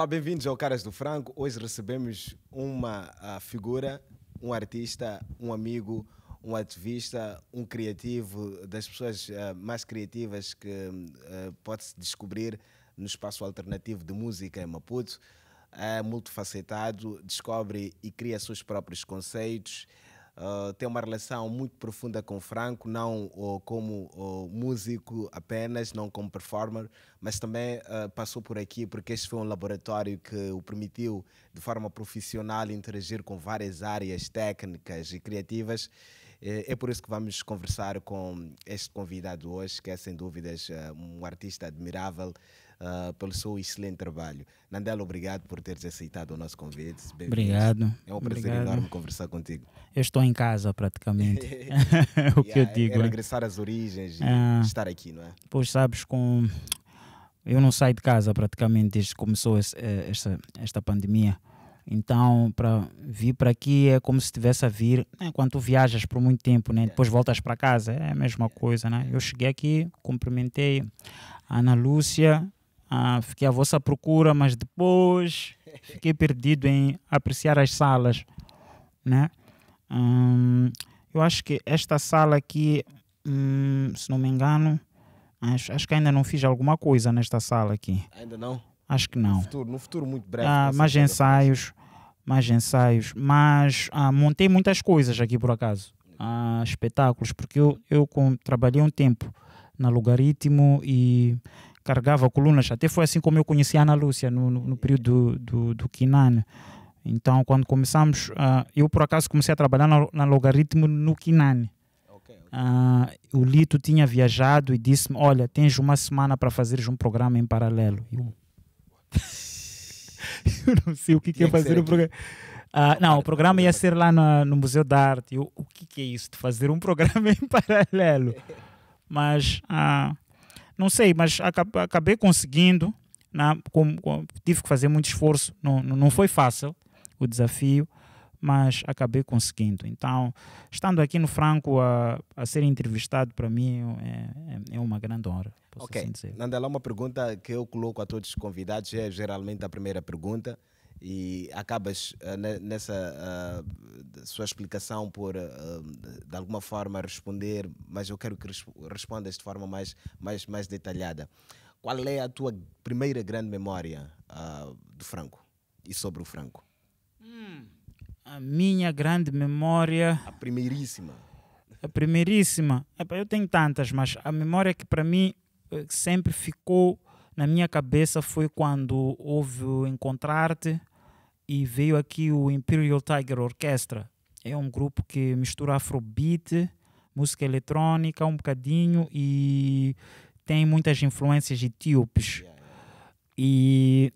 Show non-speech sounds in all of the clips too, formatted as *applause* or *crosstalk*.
Olá, bem-vindos ao Caras do Franco. Hoje recebemos uma ah, figura, um artista, um amigo, um ativista, um criativo, das pessoas ah, mais criativas que ah, pode-se descobrir no espaço alternativo de música em Maputo. É multifacetado, descobre e cria seus próprios conceitos. Ah, tem uma relação muito profunda com Franco, não uh, como uh, músico apenas, não como performer, mas também ah, passou por aqui porque este foi um laboratório que o permitiu de forma profissional interagir com várias áreas técnicas e criativas. Eh, é por isso que vamos conversar com este convidado hoje, que é sem dúvidas ah, um artista admirável, uh, pelo seu excelente trabalho. Nandela, obrigado por teres aceitado o nosso convite. Obrigado. É um prazer obrigado. enorme conversar contigo. Eu estou em casa praticamente. *laughs* *laughs* o que yeah, eu digo. É regressar às origens e ah. estar aqui, não é? Pois sabes, com... eu não saio de casa praticamente desde que começou eh, esta esta pandemia. Então, para vir para aqui é como se estivesse a vir, né? quando tu viajas por muito tempo, né? É. depois voltas para casa, é a mesma é. coisa. Né? Eu cheguei aqui, cumprimentei a Ana Lúcia, ah, fiquei à vossa procura, mas depois fiquei perdido em apreciar as salas, né? Hum, eu acho que esta sala aqui, hum, se não me engano, acho, acho que ainda não fiz alguma coisa nesta sala aqui. Ainda não? Acho que não. No futuro, no futuro muito breve. Ah, mais ensaios, mais ensaios. Mas ah, montei muitas coisas aqui por acaso. Ah, espetáculos, porque eu, eu com, trabalhei um tempo na Logaritmo e carregava colunas. Até foi assim como eu conheci a Ana Lúcia no, no, no período do, do, do Kinan. Então, quando começamos, uh, eu por acaso comecei a trabalhar na, na Logaritmo no Kinan. Uh, ah, o Lito tinha viajado e disse-me: Olha, tens uma semana para fazeres um programa em paralelo. Eu, *laughs* eu não sei o que, que é é fazer o programa. É? Ah, não, o programa ia ser lá no, no Museu da Arte. Eu, o que, que, é isso de fazer um *laughs* programa em paralelo? *laughs* Mas não sei, mas acabei conseguindo. Na, né, tive que fazer muito esforço, não, não foi fácil o desafio, mas acabei conseguindo. Então, estando aqui no Franco a, a ser entrevistado, para mim é, é, é, uma grande honra. Posso ok, assim dizer. Nandela, uma pergunta que eu coloco a todos os convidados, é geralmente a primeira pergunta e acabas eh, nessa uh, sua explicação por uh, de alguma forma responder, mas eu quero que respondas de forma mais, mais, mais detalhada. Qual é a tua primeira grande memória uh, do Franco e sobre o Franco? Hum, a minha grande memória. A primeiríssima. A primeiríssima. Eu tenho tantas, mas a memória que para mim sempre ficou na minha cabeça foi quando houve o Encontrar-te e veio aqui o Imperial Tiger Orchestra. É um grupo que mistura afrobeat, música eletrônica um bocadinho e tem muitas influências etíopes. E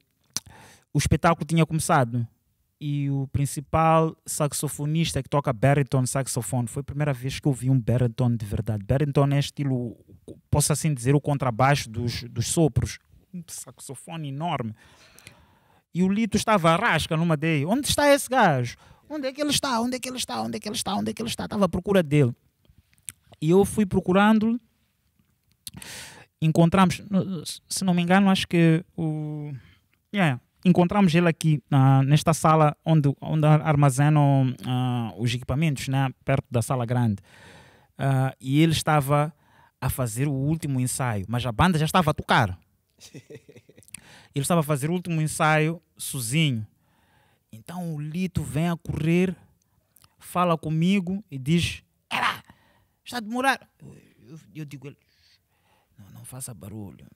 o espetáculo tinha começado e o principal saxofonista que toca baritone saxofone foi a primeira vez que eu vi um baritone de verdade. Baritone é estilo, posso assim dizer, o contrabaixo dos, dos sopros. Um saxofone enorme e o Lito estava a rasca numa dele. Onde está esse gajo? Onde é que ele está? Onde é que ele está? Onde é que ele está? Onde é que ele está? Estava à procura dele. E eu fui procurando lhe encontramos, se não me engano, acho que o. Yeah, encontramos ele aqui, uh, nesta sala onde, onde armazenam uh, os equipamentos, né, perto da sala grande. Uh, e ele estava a fazer o último ensaio, mas a banda já estava a tocar. *laughs* Ele estava a fazer o último ensaio sozinho. Então o Lito vem a correr, fala comigo e diz: está a demorar. Eu, eu, eu digo: não, não faça barulho,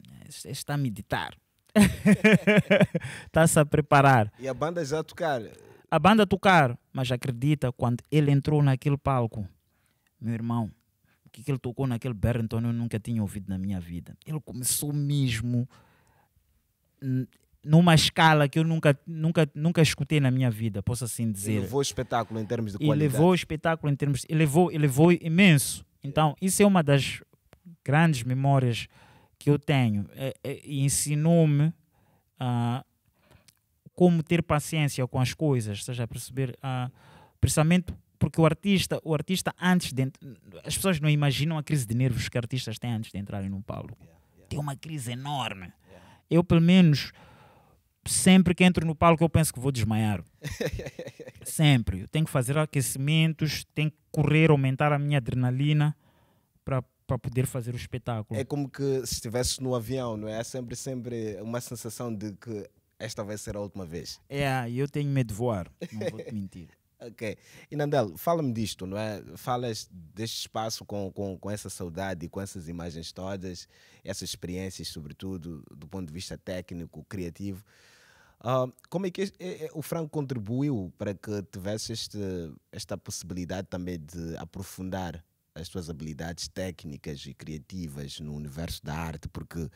está a meditar. *laughs* está-se a preparar. E a banda já a tocar? A banda a tocar, mas acredita, quando ele entrou naquele palco, meu irmão, o que ele tocou naquele Barrington eu nunca tinha ouvido na minha vida. Ele começou mesmo numa escala que eu nunca, nunca, nunca escutei na minha vida, posso assim dizer. Elevou o espetáculo em termos de qualidade. Elevou o espetáculo em termos... Elevou, elevou imenso. Então, isso é uma das grandes memórias que eu tenho. É, é, ensinou-me a ah, como ter paciência com as coisas, seja perceber... Ah, precisamente porque o artista, o artista antes de as pessoas não imaginam a crise de nervos que artistas têm antes de entrarem no palco. Tem uma crise enorme eu pelo menos sempre que entro no palco eu penso que vou desmaiar. *laughs* sempre. Eu tenho que fazer aquecimentos, tenho que correr, aumentar a minha adrenalina para poder fazer o espetáculo. É como que se estivesse no avião, não é? É sempre, sempre uma sensação de que esta vai ser a última vez. É, eu tenho medo de voar, não vou te mentir. Ok. Inandel, fala-me disto, não é? Falas deste espaço com, com, com essa saudade, e com essas imagens todas, essas experiências, sobretudo, do ponto de vista técnico, criativo. Uh, como é que este, é, é, o Franco contribuiu para que tivesse este, esta possibilidade também de aprofundar as tuas habilidades técnicas e criativas no universo da arte? Porque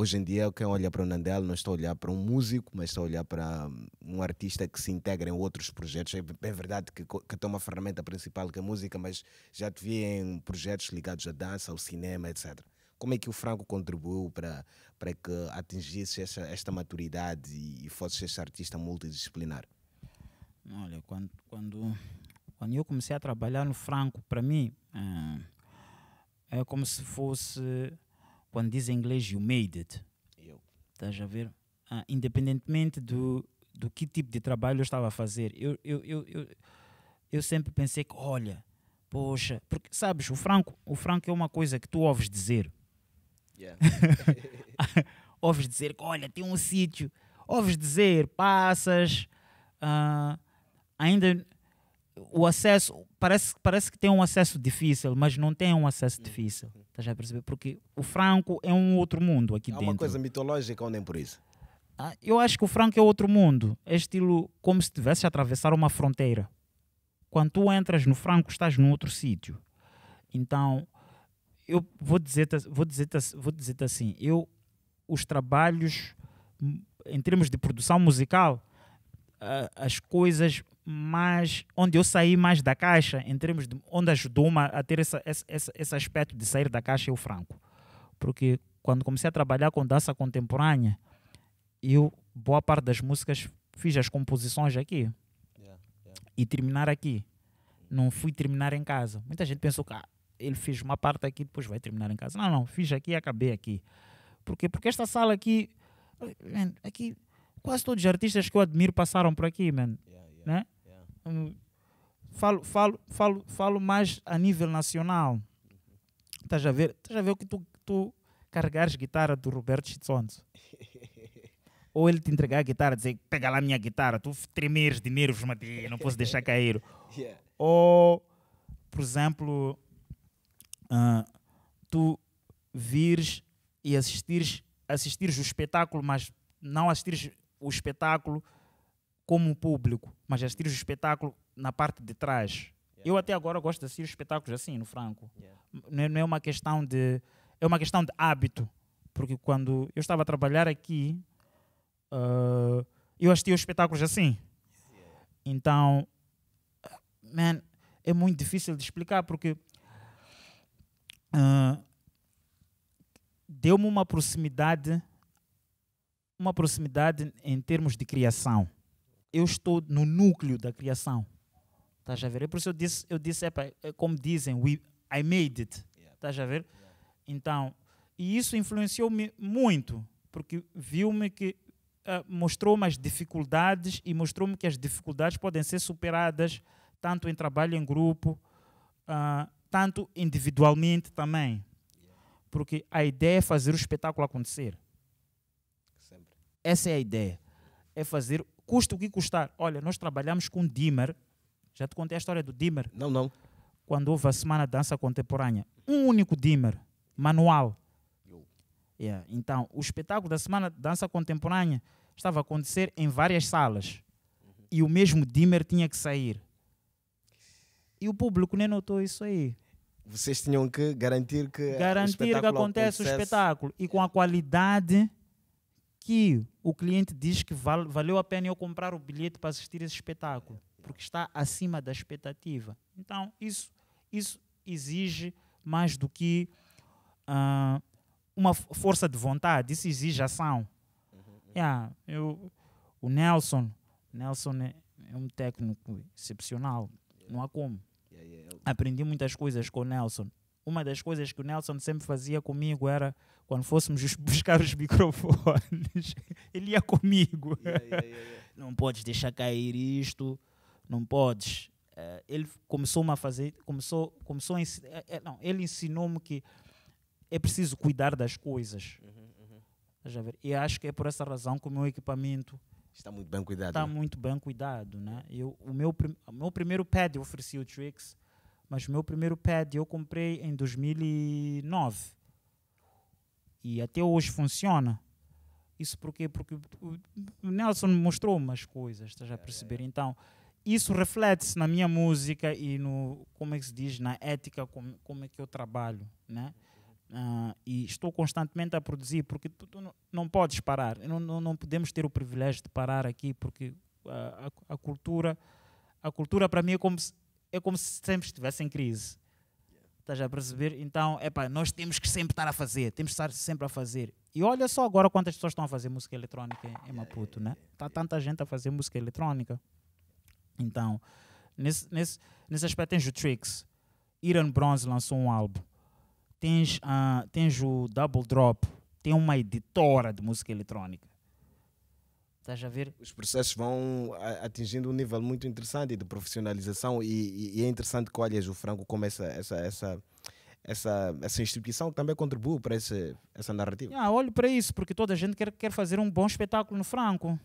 Hoje em dia, quem olha para o Nandel não está a olhar para um músico, mas está a olhar para hum, um artista que se integra em outros projetos. É bem é verdade que, que tem uma ferramenta principal que é a música, mas já te vi em projetos ligados à dança, ao cinema, etc. Como é que o Franco contribuiu para, para que atingisse essa, esta maturidade e, e fosse esse artista multidisciplinar? Olha, quando, quando, quando eu comecei a trabalhar no Franco, para mim, é, é como se fosse quando dizem em inglês you made it. Eu. Estás a ver? Ah, independentemente do, do que tipo de trabalho eu estava a fazer, eu, eu, eu, eu, eu sempre pensei que, olha, poxa, porque sabes, o franco, o franco é uma coisa que tu ouves dizer. Yeah. *laughs* *laughs* ouves dizer que, olha, tem um sítio, ouves dizer, passas. Uh, ainda o acesso parece, parece que tem um acesso difícil, mas não tem um acesso hum. difícil. Hum. Estás a perceber? Porque o Franco é um outro mundo aqui Há dentro. É uma coisa mitológica ou nem por isso? Ah, eu acho que o Franco é outro mundo. É estilo como se tivesse a atravessar uma fronteira. Quando tu entras no Franco, estás num outro sítio. Então, eu vou dizer vou dizer vou dizer assim, eu os trabalhos hum, em termos de produção musical uh, as coisas mais. onde eu saí mais da caixa, em termos de onde ajudou-me a ter essa, esse, esse aspecto de sair da caixa, é o Franco. Porque quando comecei a trabalhar com dança contemporânea, eu, boa parte das músicas, fiz as composições aqui. Yeah, yeah. E terminar aqui. Não fui terminar em casa. Muita gente pensou que ah, ele fez uma parte aqui, depois vai terminar em casa. Não, não, fiz aqui e acabei aqui. porque Porque esta sala aqui. Eh, aqui Quase todos os artistas que eu admiro passaram por aqui, mano. Yeah, yeah, né? Um, falo, falo, falo, falo mais a nível nacional. Estás a ver, estás a ver o que tu, tu carregares guitarra do Roberto Chitsonso. *laughs* Ou ele te entregar a guitarra, e dizer, pega lá minha guitarra, tu tremeres de nervos, Mati, não posso deixar cair. *laughs* Yeah. Ou, por exemplo, uh, tu vires e assistires, assistires o espetáculo, mas não assistires o espetáculo como público, mas assistir o espetáculo na parte de trás. Yeah. Eu até agora gosto de assistir espetáculos assim, no Franco. Yeah. Não, é, não é uma questão de. É uma questão de hábito. Porque quando eu estava a trabalhar aqui, uh, eu assistia os espetáculos assim. Yeah. Então, man, é muito difícil de explicar porque uh, deu-me uma proximidade uma proximidade em termos de criação. Eu estou no núcleo da criação. Tá a ver? E é por isso eu disse, eu disse é como dizem, we, I made it. Yeah. Tá a ver? Então, e isso influenciou-me muito, porque viu-me que uh, mostrou-me as dificuldades e mostrou-me que as dificuldades podem ser superadas tanto em trabalho em grupo, uh, tanto individualmente também. Porque a ideia é fazer o espetáculo acontecer. Essa é a ideia. É fazer, custa o que custar. Olha, nós trabalhamos com Dimmer. Já te contei a história do Dimmer? Não, não. Quando houve a Semana de Dança Contemporânea. Um único Dimmer, manual. Yeah. Então, o espetáculo da Semana de Dança Contemporânea estava a acontecer em várias salas. Uhum. E o mesmo dimmer tinha que sair. E o público nem notou isso aí. Vocês tinham que garantir que. Garantir que acontece, acontece o espetáculo. E com a qualidade que o cliente diz que valeu a pena eu comprar o bilhete para assistir esse espetáculo, porque está acima da expectativa. Então, isso, isso exige mais do que uh, uma força de vontade, isso exige ação. Uhum, uhum. Yeah, eu, o Nelson, Nelson é, é um técnico excepcional, não há como. É Aprendi muitas coisas com o Nelson uma das coisas que o Nelson sempre fazia comigo era quando fôssemos *laughs* buscar os microfones, *laughs* ele ia comigo. Yeah, yeah, yeah, *laughs* não podes deixar cair isto, não podes. Uh, ele começou a fazer, começou, começou a ensinar, eh, eh, não, ele ensinou-me que é preciso cuidar das coisas. Uhum, uhum. E acho que é por essa razão que o meu equipamento está muito bem cuidado. Está né? muito bem cuidado, né? Eu, o meu, prim, o meu primeiro pad eu ofereci o Trix mas o meu primeiro pad eu comprei em 2009. E até hoje funciona. Isso porquê? Porque o Nelson me mostrou umas coisas, estás a perceber? Então, isso reflete-se na minha música e no, como é que se diz, na ética, como, como é que eu trabalho, né? Uh, e estou constantemente a produzir, porque tu, tu não, não podes parar. Não, não, não, podemos ter o privilégio de parar aqui, porque a, ah, a, a cultura, a cultura para mim é como se é como se sempre estivesse em crise. Estás a perceber? Então, é pá, nós temos que sempre estar a fazer, temos que estar sempre a fazer. E olha só agora quantas pessoas estão a fazer música eletrónica em Maputo, né? Está tanta gente a fazer música eletrônica. Então, nesse, nesse, nesse aspecto tens o Tricks. Iran Bronze lançou um álbum. Tens, uh, tens o Double Drop. Tem uma editora de música eletrônica. Estás a ver? Os processos vão atingindo um nível muito interessante de profissionalização e, e é interessante que olhas o Franco como essa, essa, essa, essa, essa instituição que também contribui para esse, essa narrativa. Yeah, olho para isso, porque toda a gente quer, quer fazer um bom espetáculo no Franco.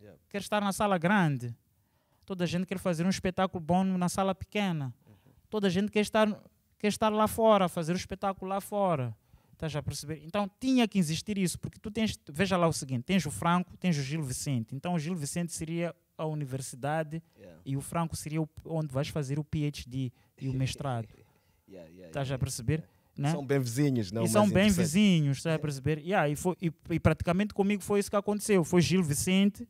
Yeah. Quer estar na sala grande. Toda a gente quer fazer um espetáculo bom na sala pequena. Uhum. Toda a gente quer estar, quer estar lá fora, fazer o um espetáculo lá fora. Estás a perceber? Então tinha que existir isso, porque tu tens, veja lá o seguinte: tens o Franco, tens o Gil Vicente. Então o Gil Vicente seria a universidade yeah. e o Franco seria o, onde vais fazer o PhD e o mestrado. *laughs* yeah, yeah, Estás a perceber? Né? São bem vizinhos, não? E são bem vizinhos, estás a perceber? Yeah, e, foi, e, e, praticamente comigo foi isso que aconteceu. Foi Gil Vicente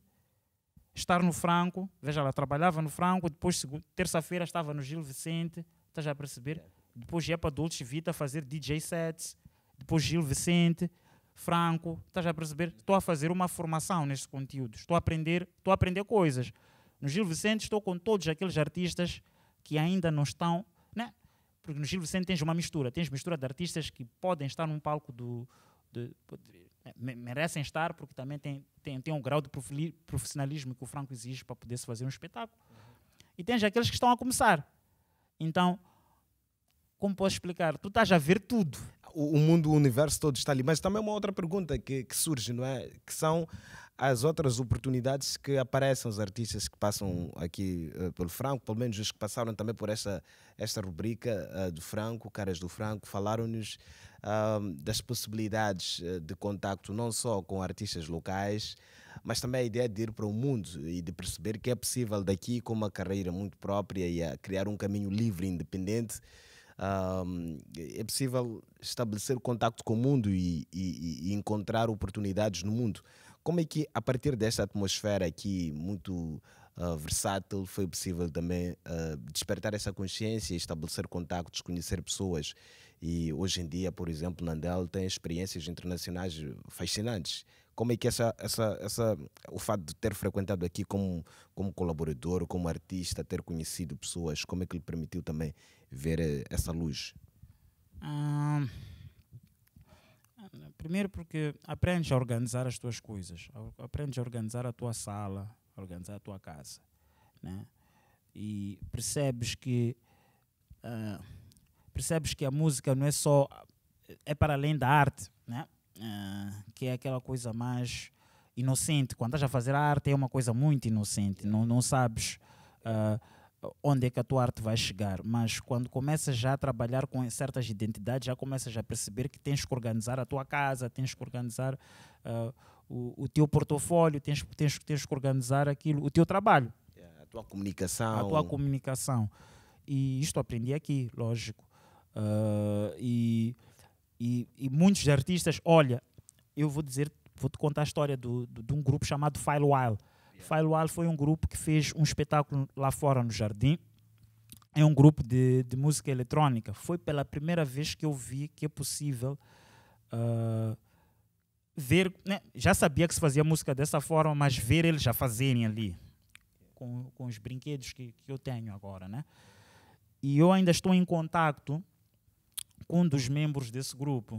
estar no Franco, veja lá, trabalhava no Franco, depois terça-feira estava no Gil Vicente, estás a perceber? Depois ia para Dolce Vita fazer DJ sets, depois Gil Vicente, Franco, estás a perceber? Estou a fazer uma formação nestes conteúdos, estou a aprender, estou a aprender coisas. No Gil Vicente estou com todos aqueles artistas que ainda não estão, né? Porque no Gil Vicente tens uma mistura, tens mistura de artistas que podem estar num palco do, de, de, né, merecem estar porque também tem, tem, tem um grau de profissionalismo que o Franco exige para poder se fazer um espetáculo. E tens aqueles que estão a começar. Então, como posso explicar? Tu estás a ver tudo o, o mundo, o universo todo está ali. Mas também é uma outra pergunta que, que surge, não é? Que são as outras oportunidades que aparecem os artistas que passam aqui uh, eh, pelo Franco, pelo menos os que passaram também por esta, esta rubrica uh, do Franco, Caras do Franco, falaram-nos uh, das possibilidades eh, de contacto não só com artistas locais, mas também a ideia de ir para o mundo e de perceber que é possível daqui com uma carreira muito própria e a criar um caminho livre, independente, um, é possível estabelecer contacto com o mundo e, e, e, encontrar oportunidades no mundo. Como é que, a partir desta atmosfera aqui muito uh, versátil, foi possível também uh, despertar essa consciência, estabelecer contatos, conhecer pessoas? E hoje em dia, por exemplo, Nandel tem experiências internacionais fascinantes como é que essa, essa, essa, o fato de ter frequentado aqui como, como colaborador, como artista, ter conhecido pessoas, como é que lhe permitiu também ver eh, essa luz? primeiro porque aprendes a organizar as tuas coisas, aprendes a organizar a tua sala, a organizar a tua casa, né? E percebes que ah, percebes que a música não é só é para além da arte, né? Ah, que é aquela coisa mais inocente. Quando estás a fazer a arte é uma coisa muito inocente, não, não sabes Uh, onde é que a tua arte vai chegar, mas quando começas já a trabalhar com certas identidades, já começas a perceber que tens que organizar a tua casa, tens que organizar uh, o, o, teu portfólio, tens, tens, tens que organizar aquilo, o teu trabalho. É, a tua comunicação. A tua comunicação. E isto aprendi aqui, lógico. Uh, e, e, e, muitos artistas, olha, eu vou dizer, vou-te contar a história do, do, de um grupo chamado File Wild Failual foi um grupo que fez um espetáculo lá fora no Jardim. É um grupo de, de música eletrônica. Foi pela primeira vez que eu vi que é possível uh, ver. Né? Já sabia que se fazia música dessa forma, mas ver eles já fazerem ali, com, com os brinquedos que, que eu tenho agora. Né? E eu ainda estou em contato com um dos membros desse grupo.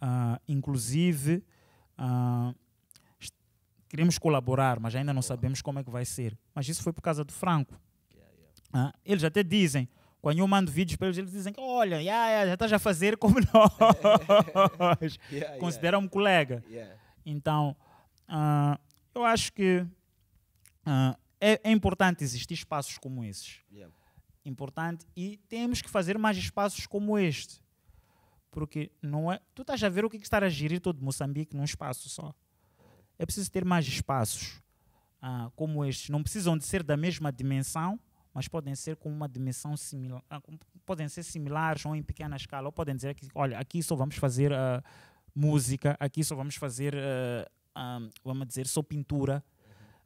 Uh, inclusive, uh, queremos colaborar, mas ainda não sabemos como é que vai ser. Mas isso foi por causa do Franco. Ah, eles até dizem, quando eu mando vídeos para eles, eles dizem que, olha, yeah, yeah, já estás a fazer como *laughs* nós. *laughs* yeah, Consideram-me colega. Então, ah, eu acho que ah, é, é, importante existir espaços como esses. Importante. E temos que fazer mais espaços como este. Porque não é. Tu estás a ver o que, é que estar a gerir todo Moçambique num espaço só. É preciso ter mais espaços ah, como estes. Não precisam de ser da mesma dimensão, mas podem ser com uma dimensão similar, ah, podem ser similares ou em pequena escala, ou podem dizer que, olha, aqui só vamos fazer ah, música, aqui só vamos fazer, ah, vamos dizer, só pintura,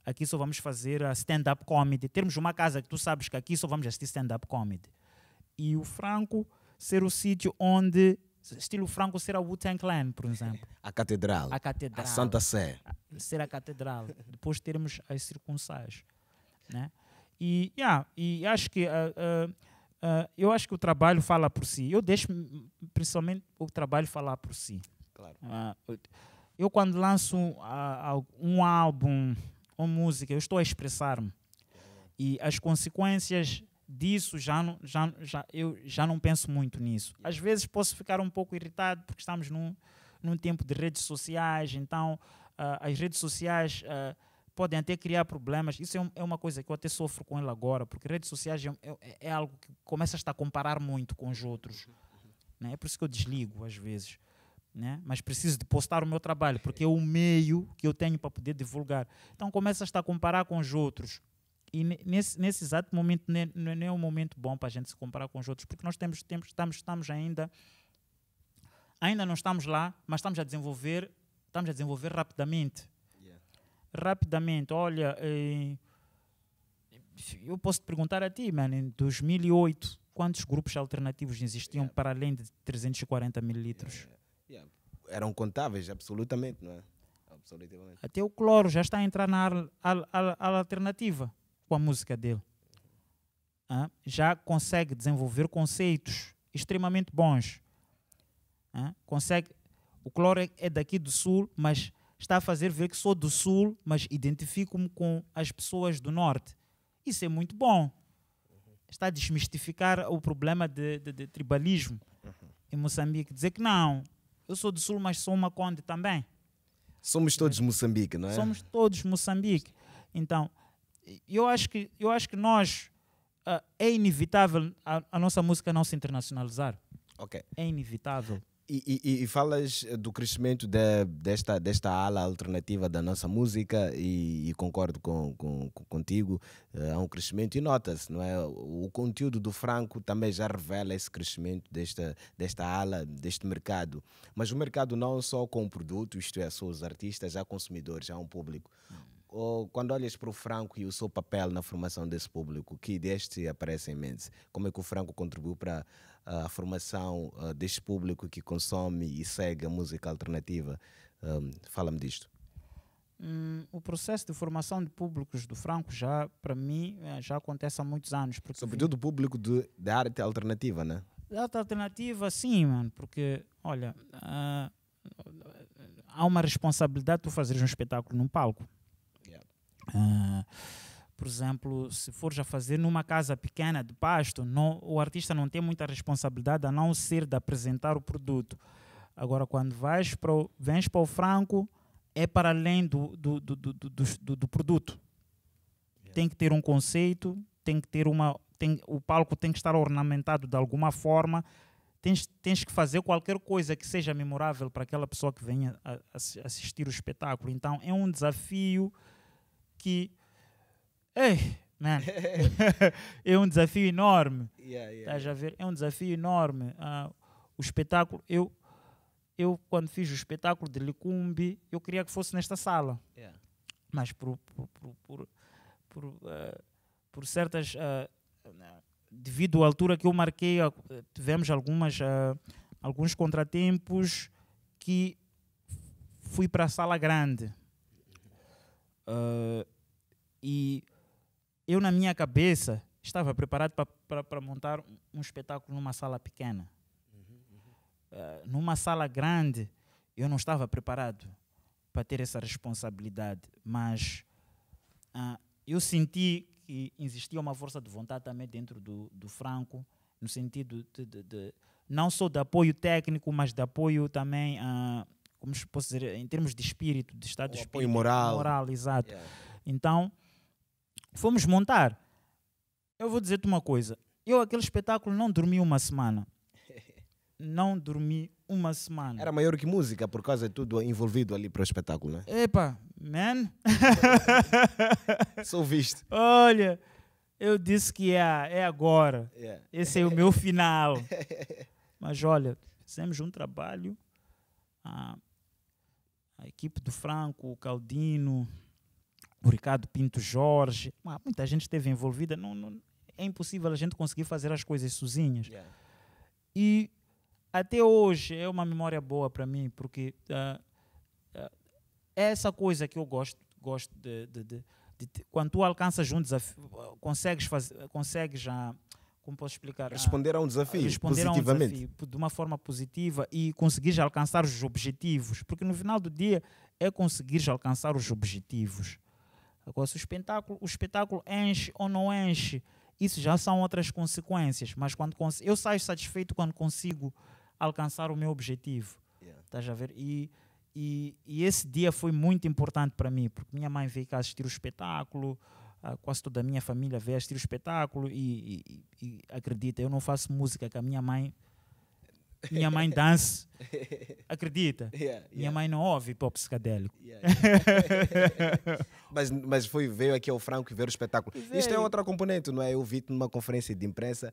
aqui só vamos fazer stand-up comedy. Termos uma casa que tu sabes que aqui só vamos assistir stand-up comedy. E o Franco ser o sítio onde Estilo franco será o Wu-Tang Clan, por exemplo. *laughs* A catedral. A catedral. A Santa Sé. Será a catedral. Depois teremos as circunçais. Né? E, yeah, e acho que... Uh, uh, Uh, eu acho que o trabalho fala por si. Eu deixo principalmente o trabalho falar por si. Claro. Uh, eu, quando lanço uh, um álbum ou música, eu estou a expressar-me. E as consequências disso já não, já, já, eu já não penso muito nisso. Às vezes posso ficar um pouco irritado porque estamos num, num tempo de redes sociais, então uh, as redes sociais uh, podem até criar problemas. Isso é, um, é, uma coisa que eu até sofro com ele agora, porque redes sociais é, é, é algo que começa a comparar muito com os outros. Uhum, uhum. Né? É por isso que eu desligo às vezes. Né? mas preciso de postar o meu trabalho, porque é o meio que eu tenho para poder divulgar. Então começa a estar a comparar com os outros, e nesse, nesse exato momento não é, não é um momento bom para a gente se comparar com os outros, porque nós temos, tempo estamos, estamos ainda, ainda não estamos lá, mas estamos a desenvolver, estamos a desenvolver rapidamente. Yeah. Rapidamente, olha, eh, eu posso te perguntar a ti, mano, em 2008, quantos grupos alternativos existiam yeah. para além de 340 mililitros? Yeah. Eram contáveis, absolutamente, não é? Até o cloro já está a entrar na al, al, al, alternativa com a música dele. já consegue desenvolver conceitos extremamente bons. consegue. O Cloro é daqui do Sul, mas está a fazer ver que sou do Sul, mas identifico-me com as pessoas do Norte. Isso é muito bom. Está a desmistificar o problema de, de, de tribalismo uhum. em Moçambique. Dizer que não, eu sou do Sul, mas sou uma conde também. Somos todos Moçambique, não é? Somos todos Moçambique. Então, eu acho que, eu acho que nós uh, é inevitável a, a, nossa música não se internacionalizar. É inevitável. E, e, e falas eh, do crescimento de, desta, desta ala alternativa da nossa música e, e concordo com, com, contigo, eh, há uh, um crescimento e nota-se, não é? O conteúdo do Franco também já revela esse crescimento desta, desta ala, deste mercado. Mas o mercado não só com o produto, isto é, só os artistas, há consumidores, há um público ou, quando olhas para o Franco e o seu papel na formação desse público, que deste aparece em mente? Como é que o Franco contribuiu para ah, a formação uh, deste público que consome e segue a música alternativa? Um, Fala-me disto. Hum, o processo de formação de públicos do Franco já, para mim, eh, já acontece há muitos anos. Sobretudo o público de, da arte alternativa, né? De arte alternativa, sim, mano, porque, olha, uh, há uma responsabilidade de tu fazeres um espetáculo num palco. Uh, por exemplo, se for já fazer numa casa pequena de pasto, não, o artista não tem muita responsabilidade a não ser de apresentar o produto. Agora, quando vais para o, vens para o franco, é para além do, do, do, do, do produto. Yeah. Tem que ter um conceito, tem que ter uma. Tem, o palco tem que estar ornamentado de alguma forma. Tens, tens que fazer qualquer coisa que seja memorável para aquela pessoa que venha a, a, assistir o espetáculo. Então, é um desafio que ei, man, *laughs* é um desafio enorme. Yeah, yeah, Estás a ver? É um desafio enorme. Ah, o espetáculo, eu, eu quando fiz o espetáculo de Licumbi, eu queria que fosse nesta sala. Yeah. Mas por, por, por, por, por, uh, por certas. Uh, devido à altura que eu marquei, tivemos algumas, alguns contratempos que fui para a sala grande. Uh, e eu, na minha cabeça, estava preparado para montar um espetáculo numa sala pequena. Uh, numa sala grande, eu não estava preparado para ter essa responsabilidade, mas uh, eu senti que existia uma força de vontade também dentro do, do Franco, no sentido de, de, de não só de apoio técnico, mas de apoio também uh, como posso dizer, em termos de espírito, de estado de espírito. Apoio moral. Moral, exato. Yeah. Então, fomos montar. Eu vou dizer-te uma coisa. Eu, aquele espetáculo, não dormi uma semana. *laughs* não dormi uma semana. Era maior que música, por causa de tudo envolvido ali para o espetáculo, né? Epa, man. *laughs* Sou visto. Olha, eu disse que é, é agora. Yeah. Esse é o meu final. *laughs* Mas olha, fizemos um trabalho. Ah, a equipe do Franco, o Caldino, o Ricardo Pinto Jorge, muita gente esteve envolvida. Não, não, é impossível a gente conseguir fazer as coisas sozinhas. Yeah. E até hoje é uma memória boa para mim, porque uh, uh, essa coisa que eu gosto, gosto de, de, de, de quando tu alcanças um desafio, ah, consegues, faz, consegues uh, como posso explicar? Responder a um desafio, responder positivamente. A um desafio de uma forma positiva e conseguir alcançar os objetivos, porque no final do dia é conseguir alcançar os objetivos. Agora, se o espetáculo, o espetáculo enche ou não enche, isso já são outras consequências, mas quando eu saio satisfeito quando consigo alcançar o meu objetivo. Yeah. Estás a ver? E, e, e esse dia foi muito importante para mim, porque minha mãe veio cá assistir o espetáculo, quase toda a minha família vê assistir o espetáculo e, e, e, acredita, eu não faço música que a minha mãe minha mãe *laughs* dança acredita yeah, *laughs* yeah. minha mãe não ouve pop psicadélico yeah, *laughs* mas mas foi veio aqui ao Franco ver o espetáculo isto é outra componente não é eu vi numa conferência de imprensa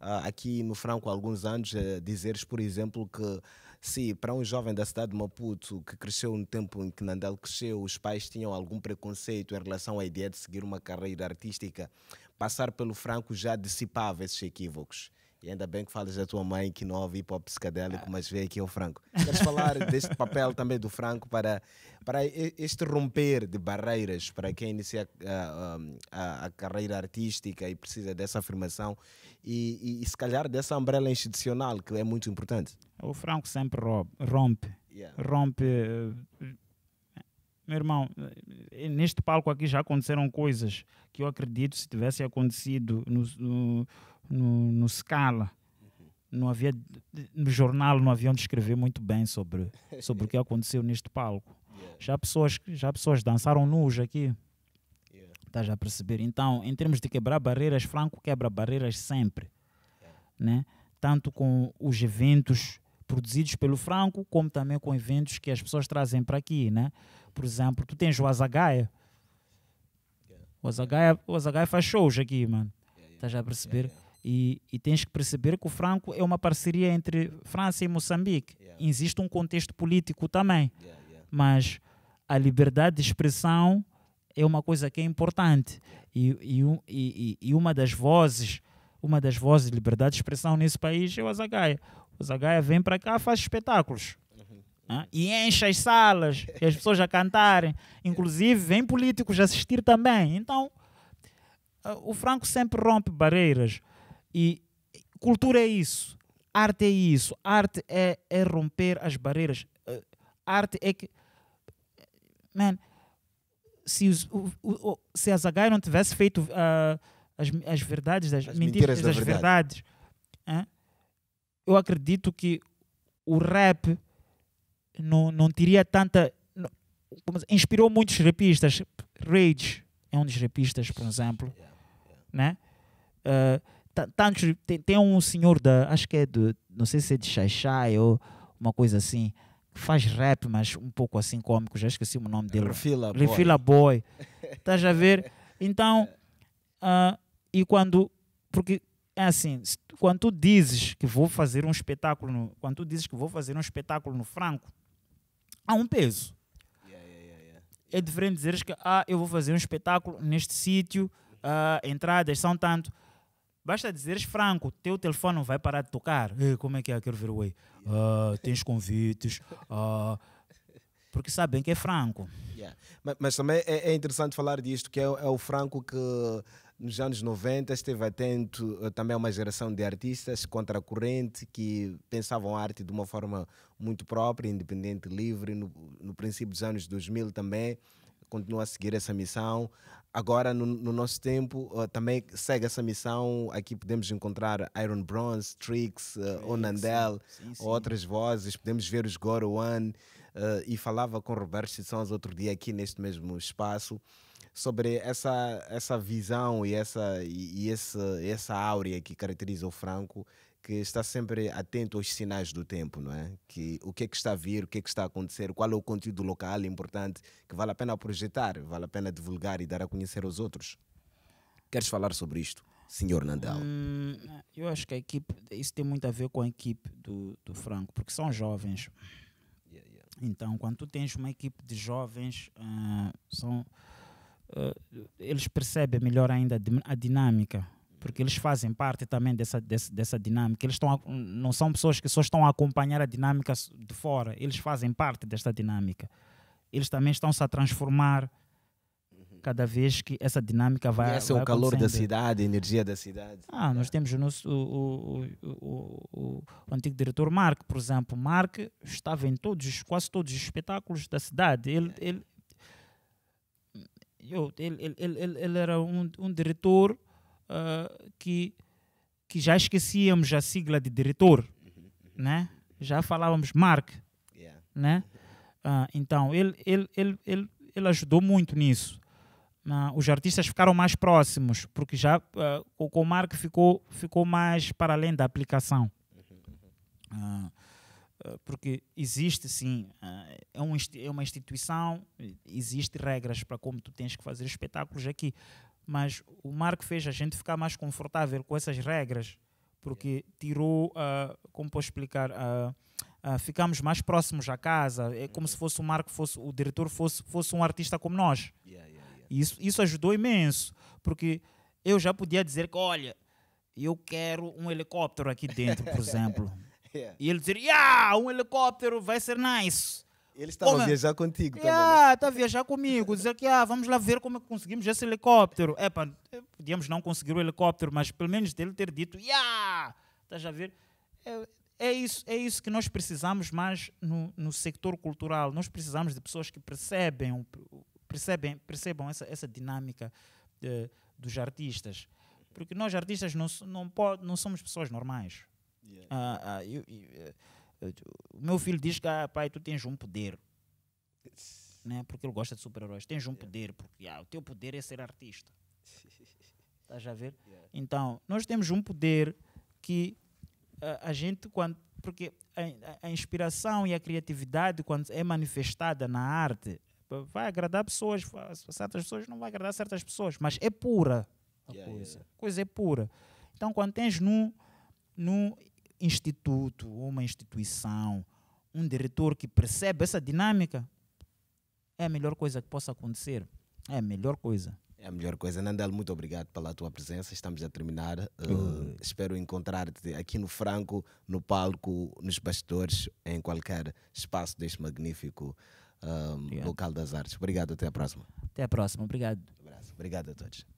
uh, aqui no Franco há alguns anos uh, dizeres por exemplo que Sim, para um jovem da cidade de Maputo que cresceu no tempo em que Nandel cresceu, os pais tinham algum preconceito em relação à ideia de seguir uma carreira artística, passar pelo Franco já dissipava esses equívocos. E ainda bem que falas da tua mãe que não ouve hip hop psicadélico, ah. mas vê aqui o Franco. Queres falar deste papel também do Franco para, para este romper de barreiras para quem inicia a, ah, ah, a, a carreira artística e precisa dessa afirmação e, e, e, se calhar dessa umbrella institucional que é muito importante? O Franco sempre rompe. Yeah. Rompe. Eh, meu irmão, eh, eh, neste palco aqui já aconteceram coisas que eu acredito se tivesse acontecido no, no no, no Scala. Não havia, no jornal não haviam de escrever muito bem sobre, sobre o que aconteceu neste palco. Já, pessoas, já pessoas dançaram nus aqui. Yeah. Tá já a perceber? Então, em termos de quebrar barreiras, Franco quebra barreiras sempre. Yeah. Né? Tanto com os eventos produzidos pelo Franco, como também com eventos que as pessoas trazem para aqui, né? Por exemplo, tu tens o Azagaia. Yeah. O Azagaia, o Azagaia faz shows aqui, mano. Yeah, yeah. Tá já a perceber? Yeah, e, e, tens que perceber que o franco é uma parceria entre França e Moçambique. Yeah. Existe um contexto político também. Yeah, yeah. Mas a liberdade de expressão é uma coisa que é importante. E, e, e, uma das vozes, uma das vozes de liberdade de expressão nesse país é o Azagaia. O Azagaia vem para cá, faz espetáculos. Uhum. Né? E enche as salas, e as pessoas a cantarem. Inclusive, vem políticos assistir também. Então, ah, o Franco sempre rompe barreiras e cultura é isso, arte é isso, arte é, é romper as barreiras, eh, arte é que. Man, se, os, o, o, se a Zagai não tivesse feito uh, as, as verdades, das, as mentiras, mentiras das verdade. verdades, eu acredito que o rap não, não teria tanta. Não, inspirou muitos rapistas. Rage é um dos rapistas, por exemplo. Yeah, yeah. Né? Uh, tantos, tá, tá, tem, tem, um senhor da, acho que é de, não sei se é de Chay ou uma coisa assim, que faz rap, mas um pouco assim cômico, já esqueci o nome dele. Refila Boy. Refila Boy. Estás a ver? Então, uh, *laughs* e quando, porque é assim, quando tu dizes que vou fazer um espetáculo, no, quando tu dizes que vou fazer um espetáculo no Franco, há um peso. é diferente dizeres que ah, eu vou fazer um espetáculo neste sítio, uh, entradas são tanto Basta dizeres, Franco, teu telefone vai parar de tocar. Ei, eh, como é que é? Quero ver o Way. Uh, ah, tens convites. Uh, porque sabem que é Franco. Yeah. Mas, mas, também é, é, interessante falar disto, que é, é, o Franco que nos anos 90 esteve atento eh, também a uma geração de artistas contra a corrente que pensavam a arte de uma forma muito própria, independente, livre. No, no princípio dos anos 2000 também continua a seguir essa missão. Agora, no, no nosso tempo, uh, também segue essa missão. Aqui podemos encontrar Iron Bronze, Trix, uh, eh, Onandel, sim, sim. outras vozes. Podemos ver os Goro One. Uh, e falava com Roberto Sons outro dia aqui neste mesmo espaço sobre essa, essa visão e essa, e, e essa, essa áurea que caracteriza o Franco que está sempre atento aos sinais do tempo, não é? Que o que é que está a vir, o que é que está a acontecer, qual é o conteúdo local importante que vale a pena projetar, vale a pena divulgar e dar a conhecer aos outros. Queres falar sobre isto, senhor Nandal? Hum, eu acho que a equipe, isso tem muito a ver com a equipe do, do Franco, porque são jovens. Yeah, yeah. Então, quando tu tens uma equipe de jovens, uh, são, uh, eles percebem melhor ainda a dinâmica porque eles fazem parte também dessa, dessa, dessa dinâmica. Eles estão, não são pessoas que só estão a acompanhar a dinâmica de fora, eles fazem parte desta dinâmica. Eles também estão-se a transformar cada vez que essa dinâmica vai Conhece é o calor da cidade, a energia da cidade. Ah, nós é. temos o, nosso, o, o, o, antigo diretor Mark, por exemplo. Mark estava em todos, quase todos os espetáculos da cidade. Ele, é. ele, ele, ele, ele, era um, um diretor uh, que, que já esquecíamos a sigla de diretor, né? Já falávamos Mark, yeah. né? Uh, então, ele, ele, ele, ele, ele ajudou muito nisso. Uh, os artistas ficaram mais próximos, porque já uh, com o Mark ficou, ficou mais para além da aplicação. porque existe sim é, é uma instituição existe regras para como tu tens que fazer espetáculos aqui mas o Marco fez a gente ficar mais confortável com essas regras, porque tirou, uh, como posso explicar, uh, ah, uh, ah, ficamos mais próximos à casa, é como se uhum. fosse o Marco, fosse o diretor fosse, fosse um artista como nós. Yeah, yeah, yeah. Isso, isso ajudou imenso, porque eu já podia dizer que, olha, eu quero um helicóptero aqui dentro, por *laughs* exemplo. E ele dizia yeah, um helicóptero vai ser nice. Eles estavam a viajar contigo yeah, é, também. Ah, né? está a viajar comigo. Dizer que ah, vamos lá ver como é que conseguimos esse helicóptero. É, pá, eh, podíamos não conseguir o helicóptero, mas pelo menos dele ter dito, yeah! Estás a ver? É, é, isso, é isso que nós precisamos mais no, no sector cultural. Nós precisamos de pessoas que percebem, percebem, percebam essa, essa dinâmica de, eh, dos artistas. Porque nós, artistas, não, não, pode, não somos pessoas normais. Yeah. Ah, ah eu, eh, o meu filho diz que, ah, pai, tu tens um poder. Né? Porque ele gosta de super-heróis. Tens um yeah. poder, porque ah, o teu poder é ser artista. *laughs* Estás a ver? Yeah. Então, nós temos um poder que a, ah, a gente, quando. Porque a, a, inspiração e a criatividade, quando é manifestada na arte, vai agradar pessoas, certas pessoas não vai agradar certas pessoas, mas é pura a yeah, coisa. A coisa é pura. Então, quando tens num, num instituto, uma instituição, um diretor que percebe essa dinâmica, é a melhor coisa que possa acontecer. É a melhor coisa. É a melhor coisa. Nandel, muito obrigado pela tua presença. Estamos a terminar. Uh, espero encontrar-te aqui no Franco, no palco, nos bastidores, em qualquer espaço deste magnífico uh, local das artes. Obrigado, até a próxima. Até a próxima, obrigado. Um abraço. Obrigado a todos.